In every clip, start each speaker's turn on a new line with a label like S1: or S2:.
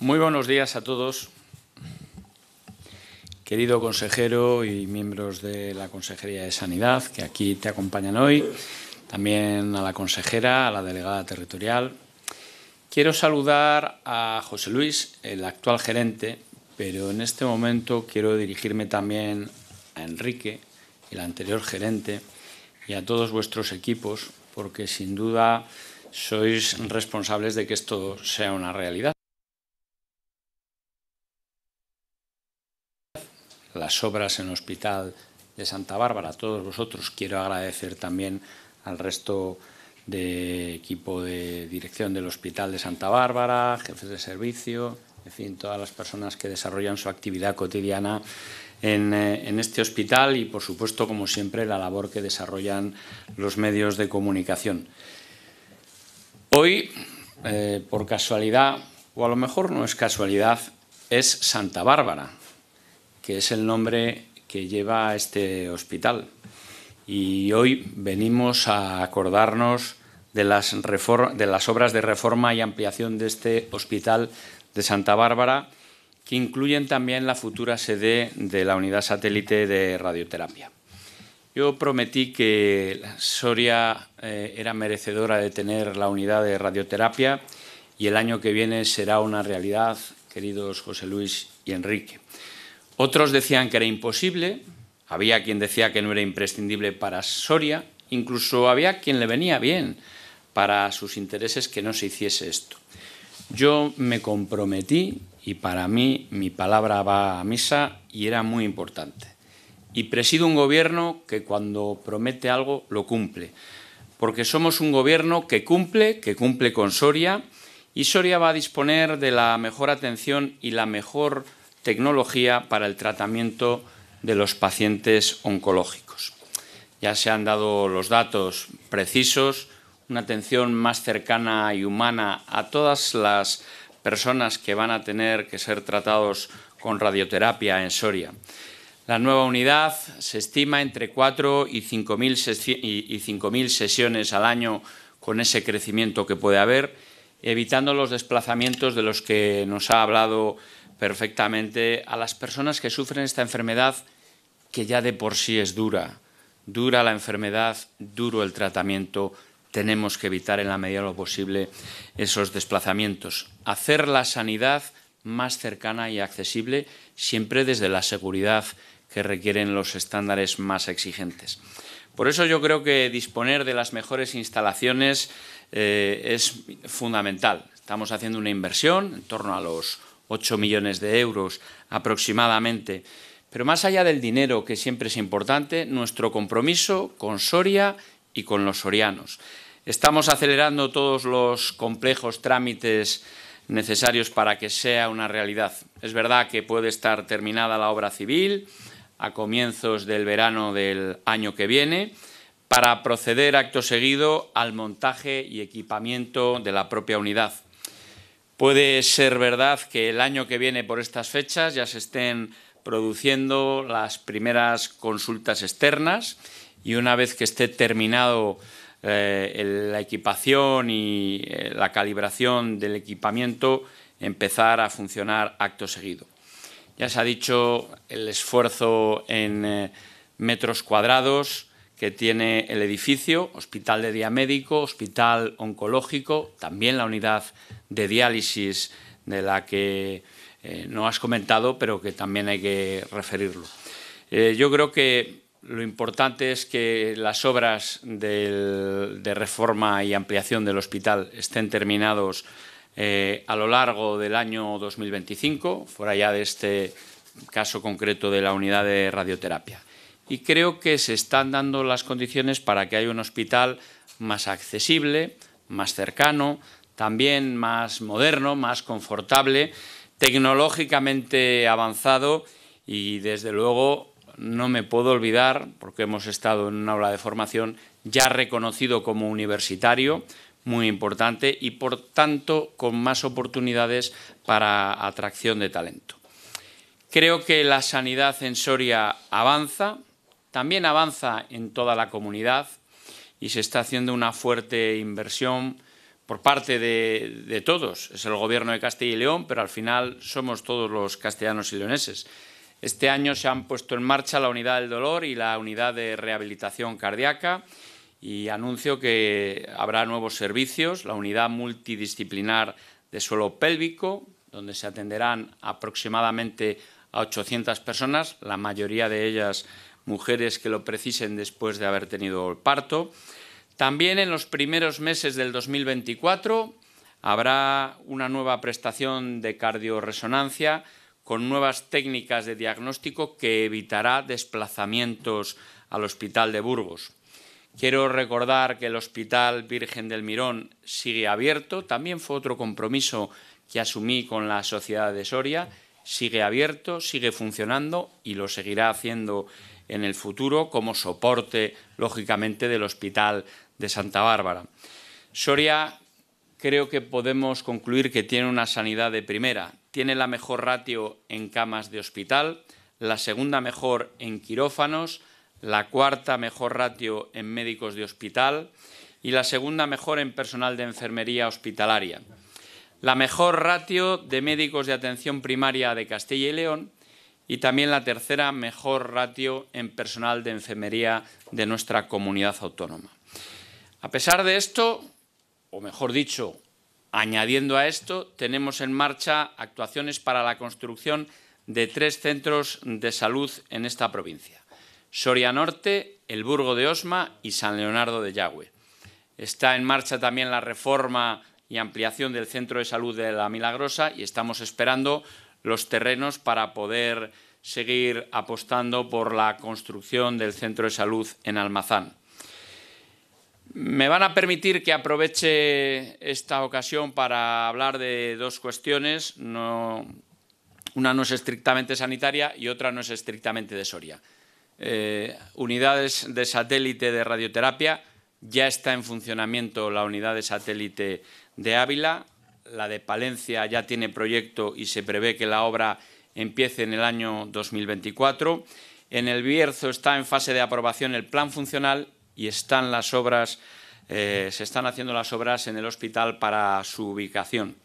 S1: Muy buenos días a todos. Querido consejero y miembros de la Consejería de Sanidad, que aquí te acompañan hoy, también a la consejera, a la delegada territorial. Quiero saludar a José Luis, el actual gerente, pero en este momento quiero dirigirme también a Enrique, el anterior gerente, y a todos vuestros equipos, porque sin duda sois responsables de que esto sea una realidad. las obras en el Hospital de Santa Bárbara. A todos vosotros quiero agradecer también al resto del equipo de dirección del Hospital de Santa Bárbara, jefes de servicio, en fin, todas las personas que desarrollan su actividad cotidiana en, eh, este hospital y, por supuesto, como siempre, la labor que desarrollan los medios de comunicación. Hoy, eh, por casualidad, o a lo mejor no es casualidad, es Santa Bárbara, que es el nombre que lleva a este hospital. Y hoy venimos a acordarnos de las, obras de reforma y ampliación de este hospital de Santa Bárbara, que incluyen también la futura sede de la unidad satélite de radioterapia. Yo prometí que Soria eh, era merecedora de tener la unidad de radioterapia y el año que viene será una realidad, queridos José Luis y Enrique. Otros decían que era imposible, había quien decía que no era imprescindible para Soria, incluso había quien le venía bien para sus intereses que no se hiciese esto. Yo me comprometí y para mí mi palabra va a misa y era muy importante. Y presido un gobierno que cuando promete algo lo cumple, porque somos un gobierno que cumple, que cumple con Soria y Soria va a disponer de la mejor atención y la mejor tecnología para el tratamiento de los pacientes oncológicos. Ya se han dado los datos precisos, una atención más cercana y humana a todas las personas que van a tener que ser tratados con radioterapia en Soria. La nueva unidad se estima entre 4 y 5.000 sesiones al año con ese crecimiento que puede haber, evitando los desplazamientos de los que nos ha hablado perfectamente a las personas que sufren esta enfermedad que ya de por sí es dura. Dura la enfermedad, duro el tratamiento, tenemos que evitar en la medida de lo posible esos desplazamientos. Hacer la sanidad más cercana y accesible, siempre desde la seguridad que requieren los estándares más exigentes. Por eso yo creo que disponer de las mejores instalaciones eh, es fundamental. Estamos haciendo una inversión en torno a los 8 millones de euros aproximadamente. Pero más allá del dinero, que siempre es importante, nuestro compromiso con Soria y con los sorianos. Estamos acelerando todos los complejos trámites necesarios para que sea una realidad. Es verdad que puede estar terminada la obra civil a comienzos del verano del año que viene para proceder acto seguido al montaje y equipamiento de la propia unidad. Puede ser verdad que el año que viene por estas fechas ya se estén produciendo las primeras consultas externas y una vez que esté terminado eh, la equipación y eh, la calibración del equipamiento, empezar a funcionar acto seguido. Ya se ha dicho el esfuerzo en eh, metros cuadrados, que tiene el edificio, hospital de día médico, hospital oncológico, también la unidad de diálisis de la que eh, no has comentado, pero que también hay que referirlo. Eh, yo creo que lo importante es que las obras de reforma y ampliación del hospital estén terminados eh, a lo largo del año 2025, fuera ya de este caso concreto de la unidad de radioterapia y creo que se están dando las condiciones para que haya un hospital más accesible, más cercano, también más moderno, más confortable, tecnológicamente avanzado y desde luego no me puedo olvidar, porque hemos estado en una aula de formación ya reconocido como universitario, muy importante y por tanto con más oportunidades para atracción de talento. Creo que la sanidad en Soria avanza, también avanza en toda la comunidad y se está haciendo una fuerte inversión por parte de, todos. Es el Gobierno de Castilla y León, pero al final somos todos los castellanos y leoneses. Este año se han puesto en marcha la unidad del dolor y la unidad de rehabilitación cardíaca y anuncio que habrá nuevos servicios, la unidad multidisciplinar de suelo pélvico, donde se atenderán aproximadamente a 800 personas, la mayoría de ellas mujeres que lo precisen después de haber tenido el parto. También en los primeros meses del 2024 habrá una nueva prestación de cardioresonancia con nuevas técnicas de diagnóstico que evitará desplazamientos al Hospital de Burgos. Quiero recordar que el Hospital Virgen del Mirón sigue abierto. También fue otro compromiso que asumí con la Sociedad de Soria. Sigue abierto, sigue funcionando y lo seguirá haciendo en el futuro como soporte, lógicamente, del Hospital de Santa Bárbara. Soria creo que podemos concluir que tiene una sanidad de primera. Tiene la mejor ratio en camas de hospital, la segunda mejor en quirófanos, la cuarta mejor ratio en médicos de hospital y la segunda mejor en personal de enfermería hospitalaria. La mejor ratio de médicos de atención primaria de Castilla y León y también la tercera mejor ratio en personal de enfermería de nuestra comunidad autónoma. A pesar de esto, o mejor dicho, añadiendo a esto, tenemos en marcha actuaciones para la construcción de tres centros de salud en esta provincia, Soria Norte, El Burgo de Osma y San Leonardo de Yagüe. Está en marcha también la reforma y ampliación del Centro de Salud de la Milagrosa y estamos esperando los terrenos para poder seguir apostando por la construcción del centro de salud en Almazán. Me van a permitir que aproveche esta ocasión para hablar de dos cuestiones. una no es estrictamente sanitaria y otra no es estrictamente de Soria. Eh, unidades de satélite de radioterapia. Ya está en funcionamiento la unidad de satélite de Ávila la de Palencia ya tiene proyecto y se prevé que la obra empiece en el año 2024. En el Bierzo está en fase de aprobación el plan funcional y están las obras, eh, se están haciendo las obras en el hospital para su ubicación.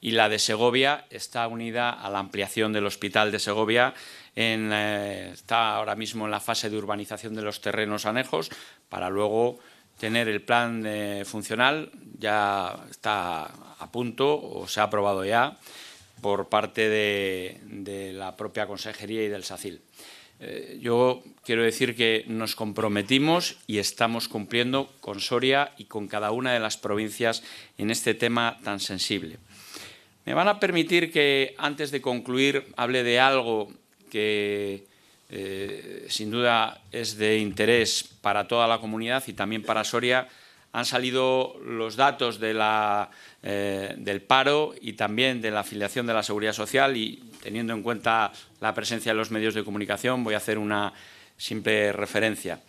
S1: Y la de Segovia está unida a la ampliación del hospital de Segovia. Eh, está ahora mismo en la fase de urbanización de los terrenos anejos para luego tener el plan eh, funcional, ya está a punto o se ha aprobado ya por parte de, la propia Consejería y del SACIL. Eh, yo quiero decir que nos comprometimos y estamos cumpliendo con Soria y con cada una de las provincias en este tema tan sensible. Me van a permitir que antes de concluir hable de algo que eh, sin duda es de interés para toda la comunidad y también para Soria, han salido los datos eh, del paro y también de la afiliación de la Seguridad Social y teniendo en cuenta la presencia de los medios de comunicación voy a hacer una simple referencia.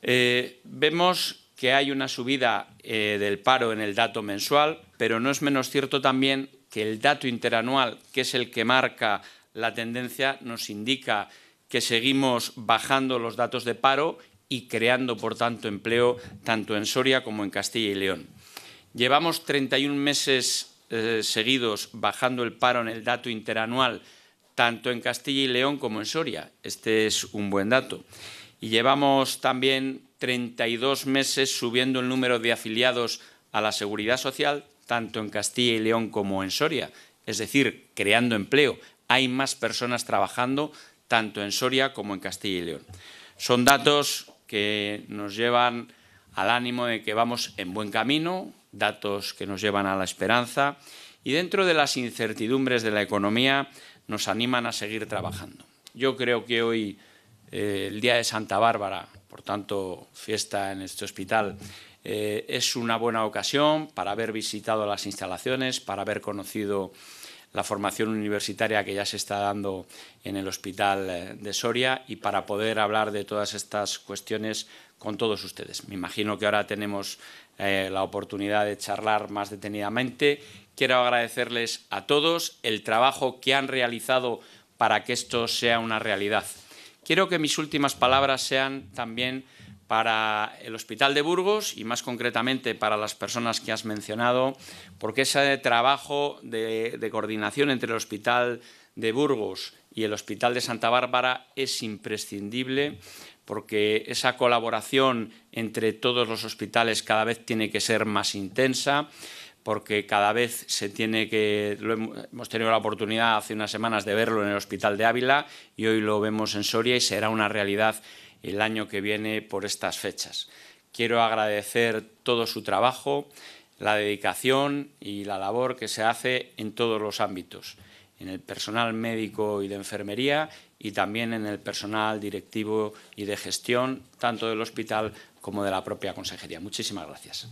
S1: Eh, vemos que hay una subida del paro en el dato mensual, pero no es menos cierto también que el dato interanual, que es el que marca la tendencia, nos indica que seguimos bajando los datos de paro y creando, por tanto, empleo tanto en Soria como en Castilla y León. Llevamos 31 meses eh, seguidos bajando el paro en el dato interanual, tanto en Castilla y León como en Soria. Este es un buen dato. Y llevamos también 32 meses subiendo el número de afiliados a la seguridad social, tanto en Castilla y León como en Soria. Es decir, creando empleo. Hay más personas trabajando tanto en Soria como en Castilla y León. Son datos que nos llevan al ánimo de que vamos en buen camino, datos que nos llevan a la esperanza y dentro de las incertidumbres de la economía nos animan a seguir trabajando. Yo creo que hoy, eh, el Día de Santa Bárbara, por tanto, fiesta en este hospital, eh, es una buena ocasión para haber visitado las instalaciones, para haber conocido la formación universitaria que ya se está dando en el Hospital eh, de Soria y para poder hablar de todas estas cuestiones con todos ustedes. Me imagino que ahora tenemos eh, la oportunidad de charlar más detenidamente. Quiero agradecerles a todos el trabajo que han realizado para que esto sea una realidad. Quiero que mis últimas palabras sean también para el Hospital de Burgos y más concretamente para las personas que has mencionado, porque ese trabajo de, coordinación entre el Hospital de Burgos y el Hospital de Santa Bárbara es imprescindible porque esa colaboración entre todos los hospitales cada vez tiene que ser más intensa, porque cada vez se tiene que, hemos tenido la oportunidad hace unas semanas de verlo en el Hospital de Ávila y hoy lo vemos en Soria y será una realidad el año que viene por estas fechas. Quiero agradecer todo su trabajo, la dedicación y la labor que se hace en todos los ámbitos, en el personal médico y de enfermería y también en el personal directivo y de gestión, tanto del hospital como de la propia consejería. Muchísimas gracias.